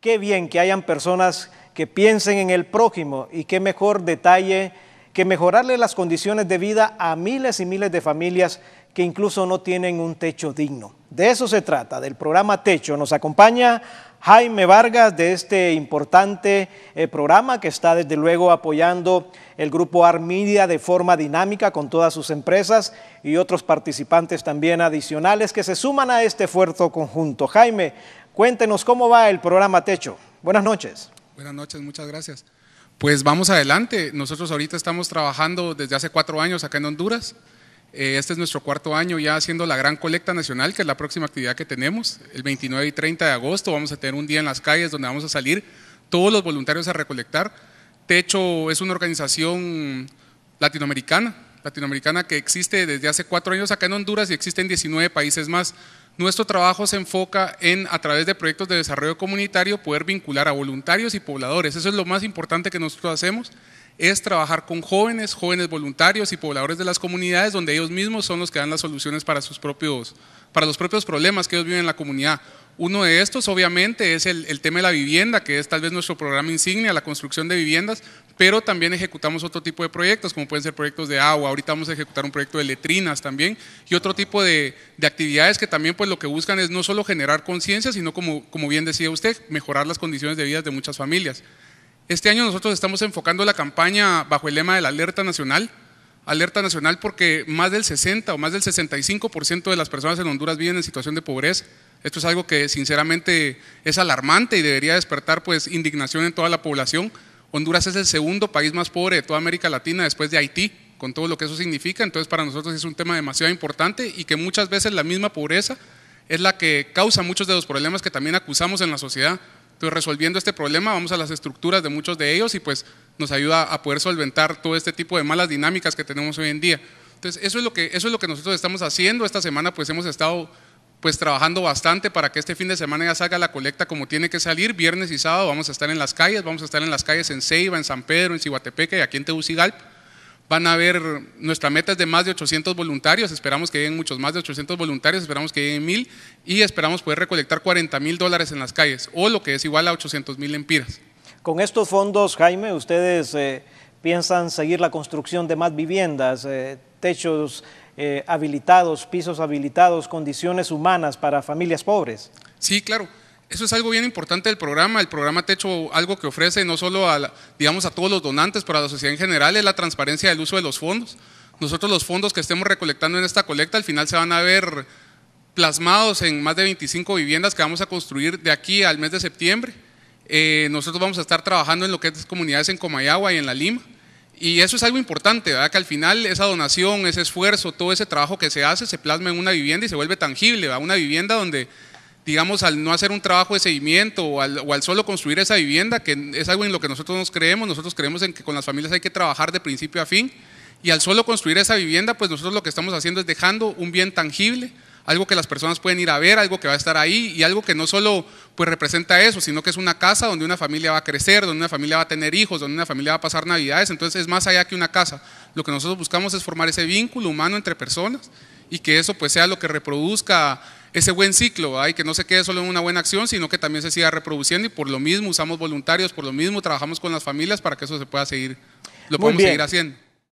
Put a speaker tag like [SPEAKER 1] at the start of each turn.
[SPEAKER 1] Qué bien que hayan personas que piensen en el prójimo y qué mejor detalle que mejorarle las condiciones de vida a miles y miles de familias que incluso no tienen un techo digno. De eso se trata, del programa Techo. Nos acompaña Jaime Vargas de este importante eh, programa que está desde luego apoyando el grupo Armidia de forma dinámica con todas sus empresas y otros participantes también adicionales que se suman a este esfuerzo conjunto. Jaime, Cuéntenos cómo va el programa Techo. Buenas noches.
[SPEAKER 2] Buenas noches, muchas gracias. Pues vamos adelante. Nosotros ahorita estamos trabajando desde hace cuatro años acá en Honduras. Eh, este es nuestro cuarto año ya haciendo la gran colecta nacional, que es la próxima actividad que tenemos. El 29 y 30 de agosto vamos a tener un día en las calles donde vamos a salir todos los voluntarios a recolectar. Techo es una organización latinoamericana, latinoamericana que existe desde hace cuatro años acá en Honduras y existe en 19 países más. Nuestro trabajo se enfoca en, a través de proyectos de desarrollo comunitario, poder vincular a voluntarios y pobladores. Eso es lo más importante que nosotros hacemos, es trabajar con jóvenes, jóvenes voluntarios y pobladores de las comunidades, donde ellos mismos son los que dan las soluciones para, sus propios, para los propios problemas que ellos viven en la comunidad. Uno de estos, obviamente, es el, tema de la vivienda, que es tal vez nuestro programa insignia, la construcción de viviendas, pero también ejecutamos otro tipo de proyectos, como pueden ser proyectos de agua, ahorita vamos a ejecutar un proyecto de letrinas también, y otro tipo de, actividades que también pues lo que buscan es no solo generar conciencia, sino como, como bien decía usted, mejorar las condiciones de vida de muchas familias. Este año nosotros estamos enfocando la campaña bajo el lema de la alerta nacional, alerta nacional porque más del 60 o más del 65% de las personas en Honduras viven en situación de pobreza. Esto es algo que sinceramente es alarmante y debería despertar pues indignación en toda la población. Honduras es el segundo país más pobre de toda América Latina después de Haití, con todo lo que eso significa. Entonces para nosotros es un tema demasiado importante y que muchas veces la misma pobreza es la que causa muchos de los problemas que también acusamos en la sociedad. Entonces resolviendo este problema vamos a las estructuras de muchos de ellos y pues nos ayuda a poder solventar todo este tipo de malas dinámicas que tenemos hoy en día. Entonces eso es lo que, eso es lo que nosotros estamos haciendo. Esta semana pues hemos estado pues trabajando bastante para que este fin de semana ya salga la colecta como tiene que salir. Viernes y sábado vamos a estar en las calles, vamos a estar en las calles en Ceiba, en San Pedro, en Cihuatepeque y aquí en Tegucigalpa. Van a ver, nuestra meta es de más de 800 voluntarios, esperamos que lleguen muchos más de 800 voluntarios, esperamos que lleguen mil y esperamos poder recolectar 40 mil dólares en las calles, o lo que es igual a 800 mil empiras.
[SPEAKER 1] Con estos fondos, Jaime, ustedes eh, piensan seguir la construcción de más viviendas, eh, techos eh, habilitados, pisos habilitados, condiciones humanas para familias pobres.
[SPEAKER 2] Sí, claro. Eso es algo bien importante del programa. El programa Techo, algo que ofrece no solo a, digamos, a todos los donantes, pero a la sociedad en general, es la transparencia del uso de los fondos. Nosotros los fondos que estemos recolectando en esta colecta al final se van a ver plasmados en más de 25 viviendas que vamos a construir de aquí al mes de septiembre. Eh, nosotros vamos a estar trabajando en lo que es comunidades en Comayagua y en La Lima. Y eso es algo importante, ¿verdad? Que al final esa donación, ese esfuerzo, todo ese trabajo que se hace se plasma en una vivienda y se vuelve tangible, a Una vivienda donde, digamos, al no hacer un trabajo de seguimiento o al, o al, solo construir esa vivienda, que es algo en lo que nosotros nos creemos, nosotros creemos en que con las familias hay que trabajar de principio a fin, y al solo construir esa vivienda, pues nosotros lo que estamos haciendo es dejando un bien tangible, algo que las personas pueden ir a ver, algo que va a estar ahí y algo que no solo pues representa eso, sino que es una casa donde una familia va a crecer, donde una familia va a tener hijos, donde una familia va a pasar navidades, entonces es más allá que una casa. Lo que nosotros buscamos es formar ese vínculo humano entre personas y que eso pues sea lo que reproduzca ese buen ciclo, hay que no se quede solo en una buena acción, sino que también se siga reproduciendo y por lo mismo usamos voluntarios, por lo mismo trabajamos con las familias para que eso se pueda seguir, lo podemos seguir haciendo.